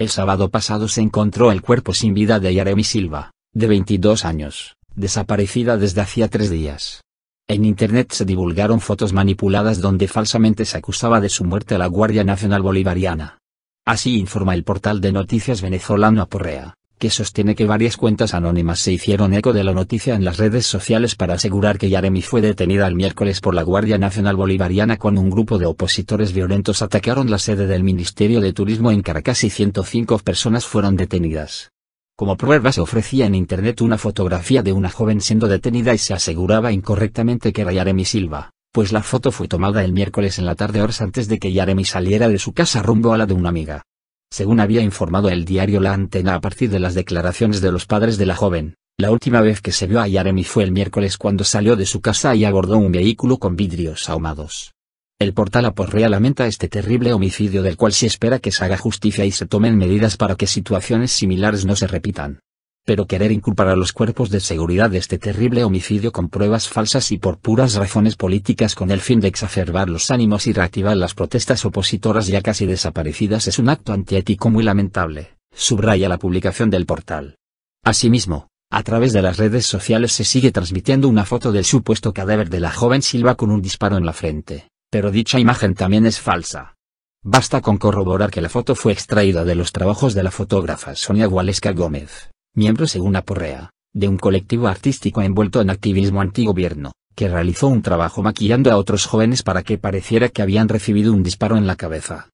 El sábado pasado se encontró el cuerpo sin vida de Yaremi Silva, de 22 años, desaparecida desde hacía tres días. En Internet se divulgaron fotos manipuladas donde falsamente se acusaba de su muerte a la Guardia Nacional Bolivariana. Así informa el portal de noticias venezolano Aporrea que sostiene que varias cuentas anónimas se hicieron eco de la noticia en las redes sociales para asegurar que Yaremi fue detenida el miércoles por la Guardia Nacional Bolivariana cuando un grupo de opositores violentos atacaron la sede del Ministerio de Turismo en Caracas y 105 personas fueron detenidas. Como prueba se ofrecía en internet una fotografía de una joven siendo detenida y se aseguraba incorrectamente que era Yaremi Silva, pues la foto fue tomada el miércoles en la tarde horas antes de que Yaremi saliera de su casa rumbo a la de una amiga. Según había informado el diario La Antena a partir de las declaraciones de los padres de la joven, la última vez que se vio a Yaremi fue el miércoles cuando salió de su casa y abordó un vehículo con vidrios ahumados. El portal Aporrea lamenta este terrible homicidio del cual se espera que se haga justicia y se tomen medidas para que situaciones similares no se repitan pero querer inculpar a los cuerpos de seguridad de este terrible homicidio con pruebas falsas y por puras razones políticas con el fin de exacerbar los ánimos y reactivar las protestas opositoras ya casi desaparecidas es un acto antiético muy lamentable, subraya la publicación del portal. Asimismo, a través de las redes sociales se sigue transmitiendo una foto del supuesto cadáver de la joven Silva con un disparo en la frente, pero dicha imagen también es falsa. Basta con corroborar que la foto fue extraída de los trabajos de la fotógrafa Sonia Gualesca Gómez miembro según Aporrea, de un colectivo artístico envuelto en activismo antigobierno, que realizó un trabajo maquillando a otros jóvenes para que pareciera que habían recibido un disparo en la cabeza.